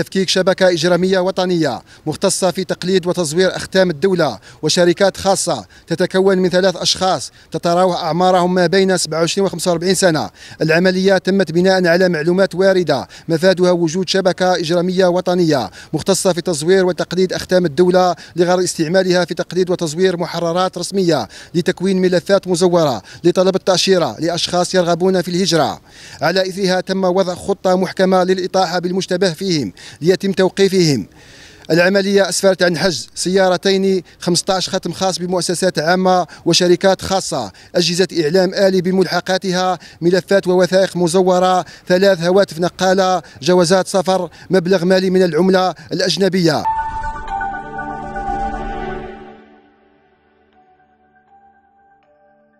تفكيك شبكة إجرامية وطنية مختصة في تقليد وتزوير أختام الدولة وشركات خاصة تتكون من ثلاث أشخاص تتراوح أعمارهم ما بين 27 و 45 سنة العملية تمت بناء على معلومات واردة مفادها وجود شبكة إجرامية وطنية مختصة في تزوير وتقليد أختام الدولة لغرض استعمالها في تقليد وتزوير محررات رسمية لتكوين ملفات مزورة لطلب التأشيرة لأشخاص يرغبون في الهجرة على إثرها تم وضع خطة محكمة للإطاحة بالمشتبه فيهم ليتم توقيفهم العملية أسفرت عن حجز سيارتين 15 ختم خاص بمؤسسات عامة وشركات خاصة أجهزة إعلام آلي بملحقاتها ملفات ووثائق مزورة ثلاث هواتف نقالة جوازات سفر مبلغ مالي من العملة الأجنبية